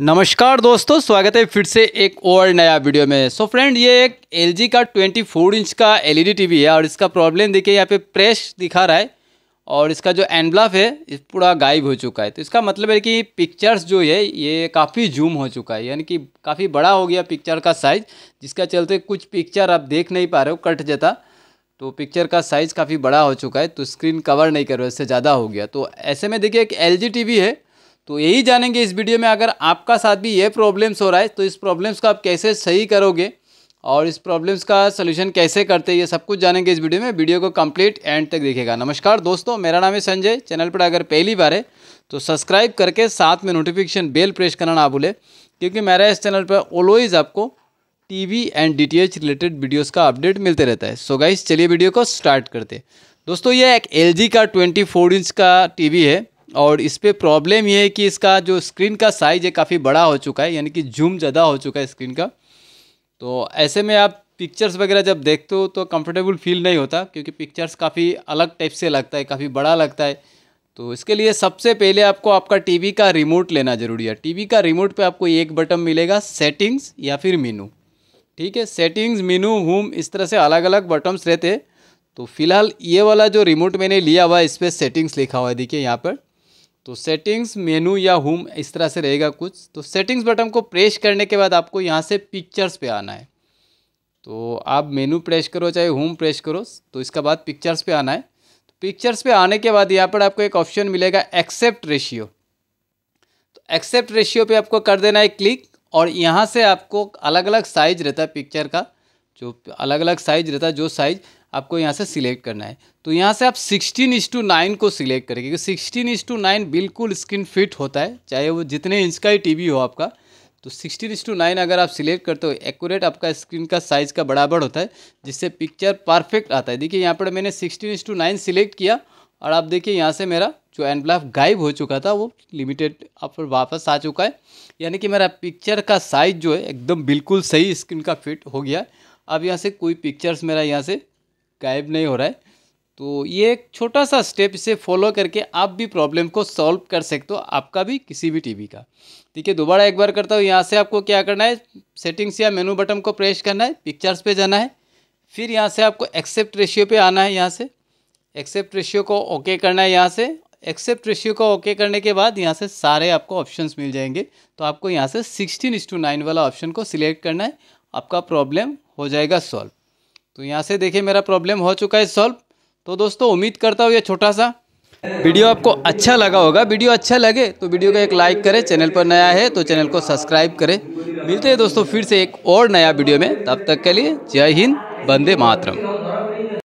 नमस्कार दोस्तों स्वागत है फिर से एक और नया वीडियो में सो so फ्रेंड ये एक एल का 24 इंच का एलईडी टीवी e है और इसका प्रॉब्लम देखिए यहाँ पे प्रेस दिखा रहा है और इसका जो एनब्लाफ है पूरा गायब हो चुका है तो इसका मतलब है कि पिक्चर्स जो है ये काफ़ी जूम हो चुका है यानी कि काफ़ी बड़ा हो गया पिक्चर का साइज़ जिसका चलते कुछ पिक्चर आप देख नहीं पा रहे हो कट जाता तो पिक्चर का साइज़ काफ़ी बड़ा हो चुका है तो स्क्रीन कवर नहीं कर रहे इससे ज़्यादा हो गया तो ऐसे में देखिए एक एल है तो यही जानेंगे इस वीडियो में अगर आपका साथ भी ये प्रॉब्लम्स हो रहा है तो इस प्रॉब्लम्स को आप कैसे सही करोगे और इस प्रॉब्लम्स का सलूशन कैसे करते हैं ये सब कुछ जानेंगे इस वीडियो में वीडियो को कंप्लीट एंड तक देखेगा नमस्कार दोस्तों मेरा नाम है संजय चैनल पर अगर पहली बार है तो सब्सक्राइब करके साथ में नोटिफिकेशन बेल प्रेस करना ना भूले क्योंकि मेरा इस चैनल पर ऑलवेज आपको TV and DTH related videos का अपडेट मिलते रहता है सो so गाइस चलिए वीडियो को स्टार्ट करते हैं दोस्तों ये एक एलजी का 24 इंच का टीवी है और इस पर प्रॉब्लम ये है कि इसका जो स्क्रीन का साइज़ है काफ़ी बड़ा हो चुका है यानी कि जूम ज़्यादा हो चुका है स्क्रीन का तो ऐसे में आप पिक्चर्स वगैरह जब देखते हो तो कंफर्टेबल फील नहीं होता क्योंकि पिक्चर्स काफ़ी अलग टाइप से लगता है काफ़ी बड़ा लगता है तो इसके लिए सबसे पहले आपको आपका टीवी का रिमोट लेना ज़रूरी है टीवी का रिमोट पे आपको एक बटन मिलेगा सेटिंग्स या फिर मीनू ठीक है सेटिंग्स मीनू होम इस तरह से अलग अलग बटन्स रहते हैं तो फिलहाल ये वाला जो रिमोट मैंने लिया हुआ है इस पर सेटिंग्स लिखा हुआ है देखिए यहाँ पर तो सेटिंग्स मेनू या होम इस तरह से रहेगा कुछ तो सेटिंग्स बटन को प्रेस करने के बाद आपको यहाँ से पिक्चर्स पे आना है तो आप मेनू प्रेस करो चाहे होम प्रेस करो तो इसका बाद पिक्चर्स पे आना है तो पिक्चर्स पे आने के बाद यहाँ पर आपको एक ऑप्शन मिलेगा एक्सेप्ट रेशियो तो एक्सेप्ट रेशियो पे आपको कर देना है क्लिक और यहाँ से आपको अलग अलग साइज रहता है पिक्चर का जो अलग अलग साइज रहता है जो साइज़ आपको यहाँ से सिलेक्ट करना है तो यहाँ से आप सिक्सटीन इंस टू नाइन को सिलेक्ट करेंगे क्योंकि सिक्सटीन इंस टू नाइन बिल्कुल स्क्रीन फिट होता है चाहे वो जितने इंच का ही टीवी हो आपका तो सिक्सटीन इंस टू नाइन अगर आप सिलेक्ट करते हो एक्यूरेट आपका स्क्रीन का साइज़ का बराबर होता है जिससे पिक्चर परफेक्ट आता है देखिए यहाँ पर मैंने sixteen is to nine select किया और आप देखिए यहाँ से मेरा जो एनब्लाफ गायब हो चुका था वो लिमिटेड आप पर वापस आ चुका है यानी कि मेरा पिक्चर का साइज़ जो है एकदम बिल्कुल सही स्क्रीन का फिट हो गया अब यहाँ से कोई पिक्चर्स मेरा यहाँ से गायब नहीं हो रहा है तो ये एक छोटा सा स्टेप इसे फॉलो करके आप भी प्रॉब्लम को सॉल्व कर सकते हो आपका भी किसी भी टीवी का ठीक है दोबारा एक बार करता हूँ यहाँ से आपको क्या करना है सेटिंग्स या मेनू बटन को प्रेस करना है पिक्चर्स पे जाना है फिर यहाँ से आपको एक्सेप्ट रेशियो पे आना है यहाँ से एक्सेप्ट रेशियो को ओके करना है यहाँ से एक्सेप्ट रेशियो को ओके करने के बाद यहाँ से सारे आपको ऑप्शन मिल जाएंगे तो आपको यहाँ से सिक्सटीन इस टू नाइन वाला ऑप्शन को सिलेक्ट करना है आपका प्रॉब्लम हो जाएगा सॉल्व तो यहाँ से देखिए मेरा प्रॉब्लम हो चुका है सॉल्व तो दोस्तों उम्मीद करता हूँ ये छोटा सा वीडियो आपको अच्छा लगा होगा वीडियो अच्छा लगे तो वीडियो का एक लाइक करें चैनल पर नया है तो चैनल को सब्सक्राइब करें मिलते हैं दोस्तों फिर से एक और नया वीडियो में तब तक के लिए जय हिंद बंदे मातरम